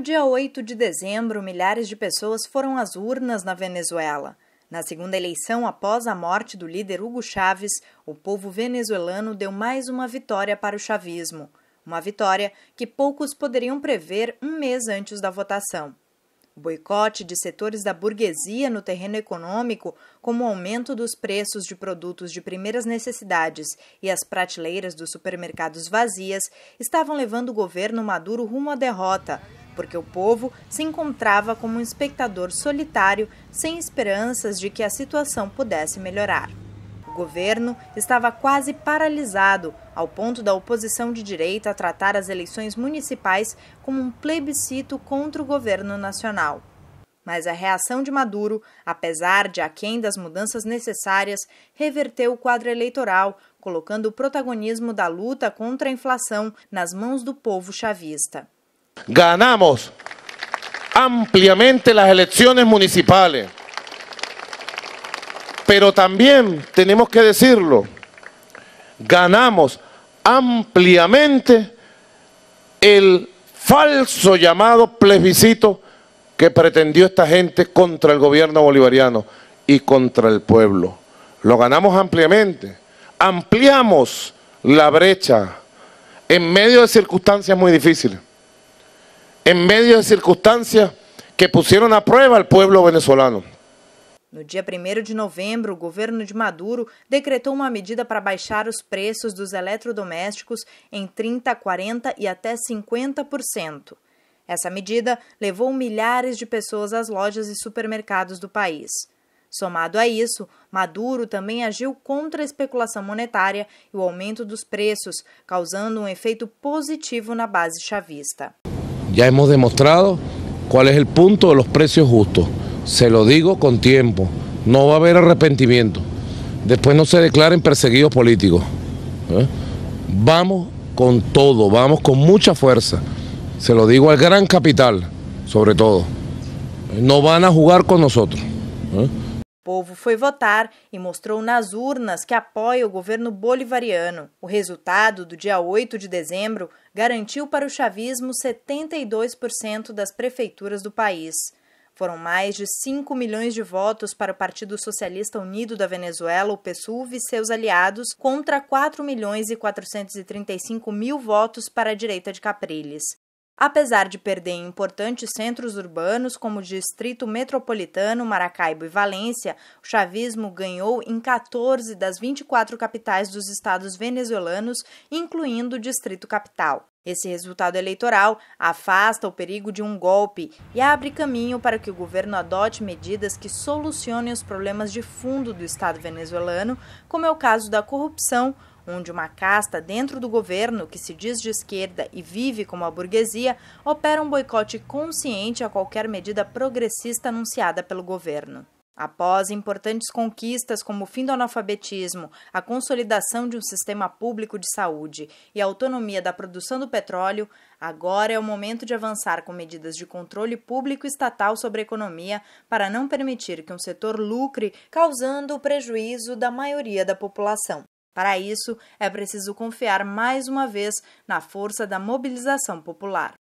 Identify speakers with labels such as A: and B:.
A: No dia 8 de dezembro, milhares de pessoas foram às urnas na Venezuela. Na segunda eleição, após a morte do líder Hugo Chávez, o povo venezuelano deu mais uma vitória para o chavismo. Uma vitória que poucos poderiam prever um mês antes da votação. O boicote de setores da burguesia no terreno econômico, como o aumento dos preços de produtos de primeiras necessidades e as prateleiras dos supermercados vazias, estavam levando o governo Maduro rumo à derrota, porque o povo se encontrava como um espectador solitário, sem esperanças de que a situação pudesse melhorar. O governo estava quase paralisado ao ponto da oposição de direita tratar as eleições municipais como um plebiscito contra o governo nacional. Mas a reação de Maduro, apesar de aquém das mudanças necessárias, reverteu o quadro eleitoral, colocando o protagonismo da luta contra a inflação nas mãos do povo chavista.
B: Ganamos ampliamente as eleições municipais. Pero también tenemos que decirlo, ganamos ampliamente el falso llamado plebiscito que pretendió esta gente contra el gobierno bolivariano y contra el pueblo. Lo ganamos ampliamente, ampliamos la brecha en medio de circunstancias muy difíciles, en medio de circunstancias que pusieron a prueba al pueblo venezolano.
A: No dia 1 de novembro, o governo de Maduro decretou uma medida para baixar os preços dos eletrodomésticos em 30, 40 e até 50%. Essa medida levou milhares de pessoas às lojas e supermercados do país. Somado a isso, Maduro também agiu contra a especulação monetária e o aumento dos preços, causando um efeito positivo na base chavista.
C: Já hemos demonstrado qual é o ponto dos preços justos se lo digo con tiempo, no va a haber arrepentimiento. Después no se declaren perseguidos políticos. ¿Eh? Vamos con todo, vamos con mucha fuerza. Se lo digo al gran capital, sobre todo. Não vão a jogar com nós. ¿eh? O
A: povo foi votar e mostrou nas urnas que apoia o governo bolivariano. O resultado do dia 8 de dezembro garantiu para o chavismo 72% das prefeituras do país. Foram mais de 5 milhões de votos para o Partido Socialista Unido da Venezuela, o PSUV, e seus aliados, contra 4 milhões e 435 mil votos para a direita de Capriles. Apesar de perder em importantes centros urbanos como o Distrito Metropolitano, Maracaibo e Valência, o chavismo ganhou em 14 das 24 capitais dos estados venezuelanos, incluindo o Distrito Capital. Esse resultado eleitoral afasta o perigo de um golpe e abre caminho para que o governo adote medidas que solucionem os problemas de fundo do Estado venezuelano, como é o caso da corrupção, onde uma casta dentro do governo, que se diz de esquerda e vive como a burguesia, opera um boicote consciente a qualquer medida progressista anunciada pelo governo. Após importantes conquistas como o fim do analfabetismo, a consolidação de um sistema público de saúde e a autonomia da produção do petróleo, agora é o momento de avançar com medidas de controle público estatal sobre a economia para não permitir que um setor lucre, causando o prejuízo da maioria da população. Para isso, é preciso confiar mais uma vez na força da mobilização popular.